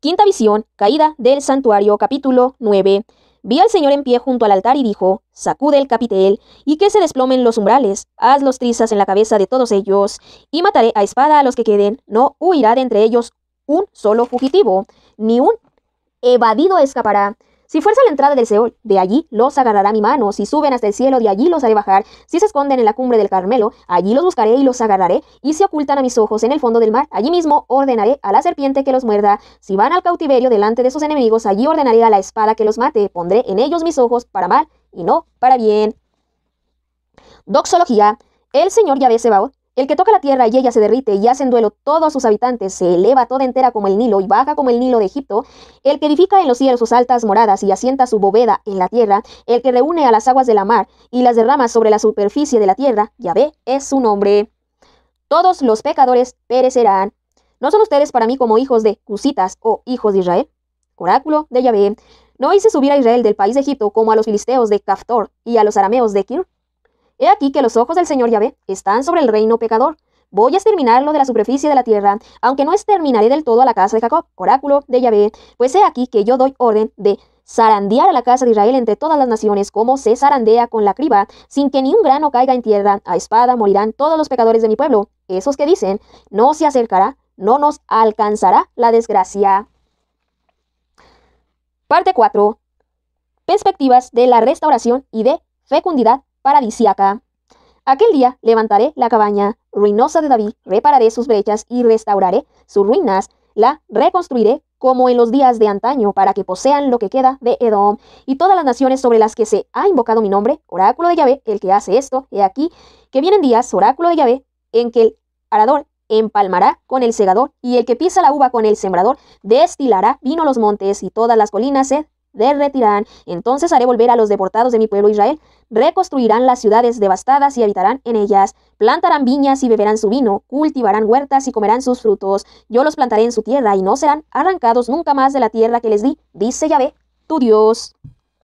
Quinta visión, caída del santuario, capítulo 9. Vi al Señor en pie junto al altar y dijo, sacude el capitel y que se desplomen los umbrales, haz los trizas en la cabeza de todos ellos, y mataré a espada a los que queden, no huirá de entre ellos un solo fugitivo, ni un evadido escapará. Si fuerza la entrada del Seol, de allí los agarrará mi mano. Si suben hasta el cielo, de allí los haré bajar. Si se esconden en la cumbre del Carmelo, allí los buscaré y los agarraré. Y si ocultan a mis ojos en el fondo del mar, allí mismo ordenaré a la serpiente que los muerda. Si van al cautiverio delante de sus enemigos, allí ordenaré a la espada que los mate. Pondré en ellos mis ojos para mal y no para bien. Doxología. El Señor Yahvé Sebaot el que toca la tierra y ella se derrite y hace en duelo todos sus habitantes, se eleva toda entera como el Nilo y baja como el Nilo de Egipto, el que edifica en los cielos sus altas moradas y asienta su bóveda en la tierra, el que reúne a las aguas de la mar y las derrama sobre la superficie de la tierra, Yahvé es su nombre. Todos los pecadores perecerán. ¿No son ustedes para mí como hijos de Cusitas o oh hijos de Israel? Oráculo de Yahvé. ¿No hice subir a Israel del país de Egipto como a los filisteos de Caftor y a los arameos de Kir? He aquí que los ojos del Señor Yahvé están sobre el reino pecador. Voy a exterminarlo de la superficie de la tierra, aunque no exterminaré del todo a la casa de Jacob, oráculo de Yahvé, pues he aquí que yo doy orden de zarandear a la casa de Israel entre todas las naciones, como se zarandea con la criba, sin que ni un grano caiga en tierra, a espada morirán todos los pecadores de mi pueblo, esos que dicen, no se acercará, no nos alcanzará la desgracia. Parte 4. Perspectivas de la restauración y de fecundidad paradisiaca. Aquel día levantaré la cabaña ruinosa de David, repararé sus brechas y restauraré sus ruinas, la reconstruiré como en los días de antaño, para que posean lo que queda de Edom y todas las naciones sobre las que se ha invocado mi nombre, oráculo de Yahvé, el que hace esto, he aquí, que vienen días, oráculo de Yahvé, en que el arador empalmará con el segador, y el que pisa la uva con el sembrador, destilará vino los montes y todas las colinas se derretirán. Entonces haré volver a los deportados de mi pueblo Israel. Reconstruirán las ciudades devastadas y habitarán en ellas. Plantarán viñas y beberán su vino. Cultivarán huertas y comerán sus frutos. Yo los plantaré en su tierra y no serán arrancados nunca más de la tierra que les di, dice Yahvé, tu Dios.